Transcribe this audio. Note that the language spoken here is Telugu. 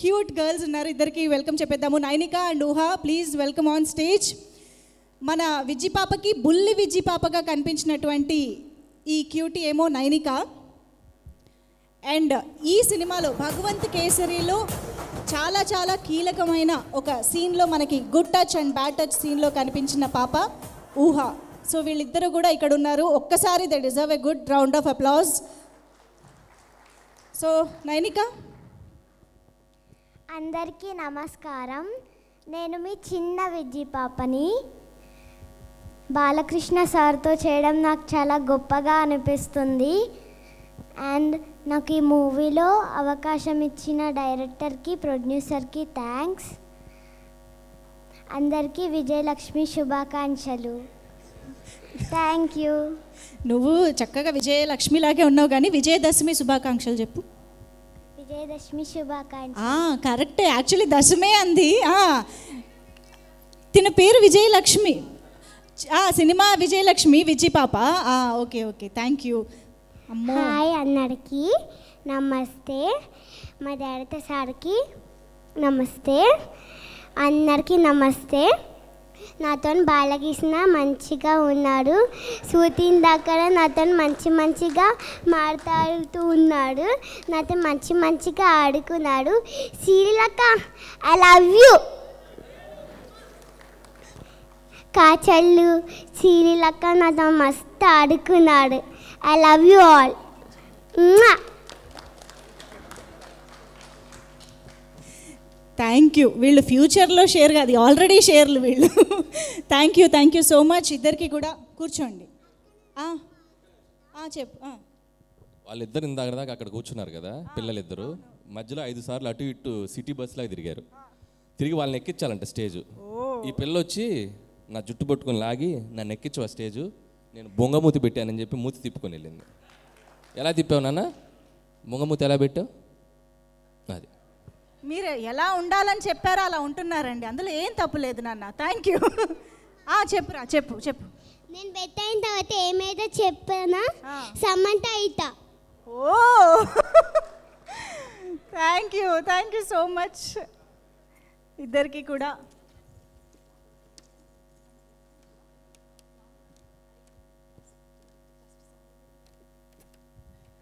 క్యూట్ గర్ల్స్ ఉన్నారు ఇద్దరికి వెల్కమ్ చెప్పేద్దాము Nainika and Uha please welcome on stage మన విజ్జి పాపకి బుల్లి విజ్జి పాపగా కనిపించినటువంటి ఈ క్యూట్ ఏమో నైనిక అండ్ ఈ సినిమాలో భగవంత్ కేసరిలో చాలా చాలా కీలకమైన ఒక సీన్లో మనకి good touch and bad touch సీన్లో కనిపించిన పాప ఊహ సో వీళ్ళిద్దరూ కూడా ఇక్కడ ఉన్నారు ఒక్కసారి they deserve a good round of applause so Nainika అందరికీ నమస్కారం నేను మీ చిన్న విజ్జి పాపని బాలకృష్ణ సార్తో చేయడం నాకు చాలా గొప్పగా అనిపిస్తుంది అండ్ నాకు ఈ మూవీలో అవకాశం ఇచ్చిన డైరెక్టర్కి ప్రొడ్యూసర్కి థ్యాంక్స్ అందరికీ విజయలక్ష్మి శుభాకాంక్షలు థ్యాంక్ యూ నువ్వు చక్కగా విజయలక్ష్మిలాగే ఉన్నావు కానీ విజయదశమి శుభాకాంక్షలు చెప్పు విజయదశమి శుభాకాంక్ష కరెక్ట్ యాక్చువల్లీ దశమే అంది తిన పేరు విజయలక్ష్మి సినిమా విజయలక్ష్మి విజయ్ పాప okay okay thank you hi అందరికీ నమస్తే మా డాడీతో సార్కి నమస్తే అందరికీ నమస్తే నాతో బాలకృష్ణ మంచిగా ఉన్నాడు సూతిన్ దగ్గర నాతో మంచి మంచిగా మాట్లాడుతూ ఉన్నాడు నాతో మంచి మంచిగా ఆడుకున్నాడు శ్రీలక ఐ లవ్ యూ కాచళ్ళు శ్రీలక నాతో మస్తు ఆడుకున్నాడు I love you all thank you వీళ్ళు ఫ్యూచర్లో షేర్ కాదు ఆల్రెడీ షేర్లు వీళ్ళు thank you thank you so much ఇద్దరికి కూడా కూర్చోండి చెప్పు వాళ్ళిద్దరు ఇందాక దాకా అక్కడ కూర్చున్నారు కదా పిల్లలిద్దరు మధ్యలో ఐదు సార్లు అటు ఇటు సిటీ బస్సులో తిరిగారు తిరిగి వాళ్ళని ఎక్కించాలంట స్టేజ్ ఈ పిల్ల వచ్చి నా జుట్టు పట్టుకొని లాగి నన్ను ఎక్కించు ఆ స్టేజు నేను బొంగమూతి పెట్టానని చెప్పి మూతి తిప్పుకొని వెళ్ళింది ఎలా తిప్పావు నాన్న బొంగమూతి ఎలా పెట్టావు మీరు ఎలా ఉండాలని చెప్పారో అలా ఉంటున్నారండి అందులో ఏం తప్పు లేదు నాన్న థ్యాంక్ యూ చెప్పురా చెప్పు చెప్పు నేను పెద్ద అయిన తర్వాత ఏమైతే చెప్పానా సమంత అయితా oh thank you thank you so much ఇద్దరికి కూడా